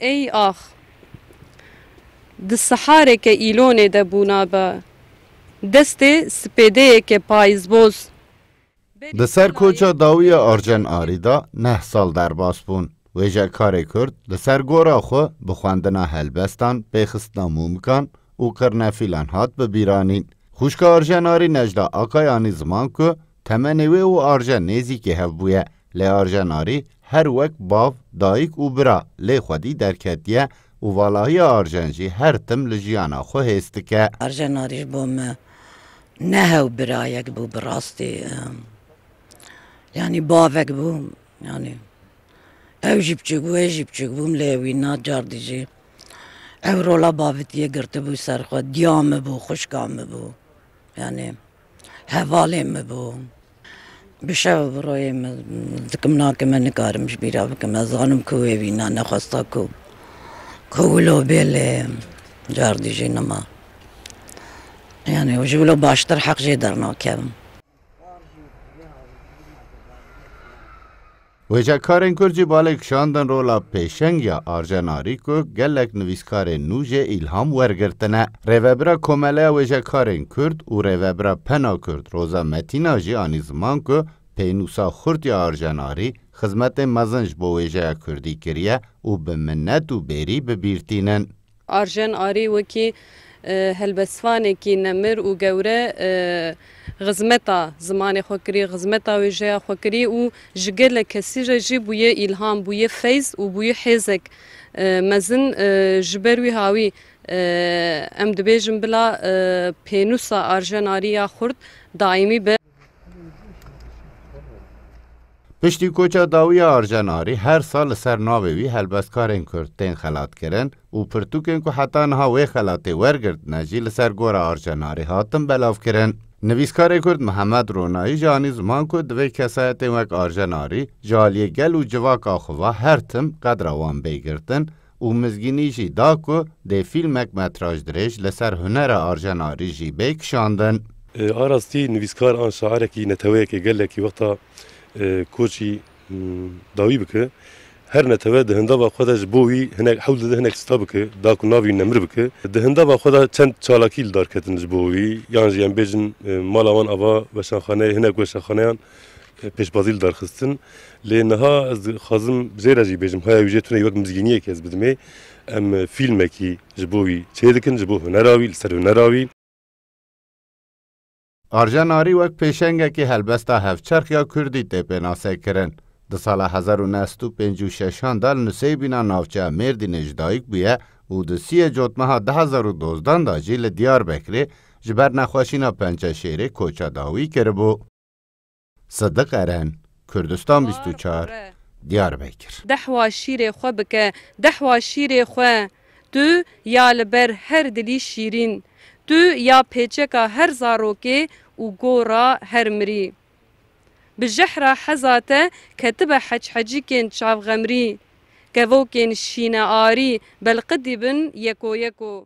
ey ax di sihareke îlonê de bûna be destê spêdeyeke payîzboz Di ser koça dawiya arjen arî da neh sal derbas bûn. Wêje karê Kurd li ser gora xwe bi xwendina helbestan, pêxistina mûmikan û kirnefîlan hat bibîranîn. Xuşka arjenarî nejda akayanî ziman ku temenê wê û arjen nêzîkê hevbûye lê arjenarî her wek bav دایک و برا لێ خودی دەرکەتیە و واڵایی ئارژەنجی هەرتم لە ژیانە خۆ هێستکە ئەرژە ناریش بۆمە نەهەو برایەک بوو بڕاستی ینی باوێک بوو ینی ئەو ژی بچک بوو ژی بچک بووم لێوی ناجار دیژی ئەو ڕۆڵا باوتیە گرتە بوو سەرخۆ دیامە بوو خوشکامە بوو ینی هەواڵێمە بوو. بشو برای دکم ناکه من نکارم شبیرا بکم از آنم کوه evine ne کو کولو بیل جار دیجی نما یعنی و جولو باشتر حق جی درنا کم Vejekarên Kurcî balek şandin rola pêşengiya Arjenarî ku gelek nivîskarên nû ilham îlham wergirtine. Rêvebira Komeleya Vejekarên Kurd û Rêvebira Pena Kurd Roza Metina jî anî ziman ku pênûsa xurd ya arjanarî xizmetê mezin ji bo wêjeya Kurdî kiriye û bi minnet û berî bibîrtînin. Arjen arî wekî helbestvanekî nemir û gewre xizmeta zimanê xwekirî xizmeta wêjeya xwekirî û ji gelek kesî re jî bûye îlham bûye feyz û bûye hêzek mezin ji ber wî hawî em dibêjin bila pênûsa arjenarî ya xurd daîmî be پشتی کوچا داویا آرژناری هر سال سر ناوی وی هلبسکارین کرتین خلات کرن و پرتوکین که حتی نها وی خلاتی ورگرد نجی لسر گور آرژناری هاتم بلاف کرن نویسکار کرد محمد رونایی جانی زمان کو دوی کسایت وک آرژناری جالی گل و جواک آخوا هر تم قدر وان بیگرتن و مزگینی جی دا کو دی فیلمک متراج درش لسر هنر آرژناری جی بیکشاندن آراستی نویسکار آن شعرکی نتویکی گلکی وقتا کۆچی داوی بکە هەر نەتەوە دهنداوا خۆدا ji بۆ wî hinek hew dide hinek sta bike dak û navî nemir bike di hindawa xda çend çalakî li darketin ji bo wî yan ji em bêjin mala wan ava weşanxaneyê hinek weşanxaneyan pêşbazî li darxistin lê niha ez dixwazim zêra jî bêjim haya wîjê tunê wek mizgîniyek ez bidimê em fîlmekî ji bo wî çê dikin ji bo hunerawî li ser hunerawî ئارژەناری وەک پێشەنگێکی هەلبەستا هەفچەرخ یا کوردی تێپێناسە کرن. Di sala 1956 da li Nusêbîna navçeya Mêrdînê ji dayîk bûye û di siyê cotmeha 2012 da jî li Diyarbekirê ji ber nexweşîna pençeşêrê koça dawî kiribû. Sidiq Eren, Kurdistan 24 Diyarbekir. Dehwa şîrê xwe bike, dehwa şîrê xwe, tu ya li ber her dilî şîrîn. دو یا پیچکا هر زاروکه و گورا هر مری بجحرا حزاته کتبه حج حجی کن چاو غمری که وکن شینه آری بلقدی بن یکو یکو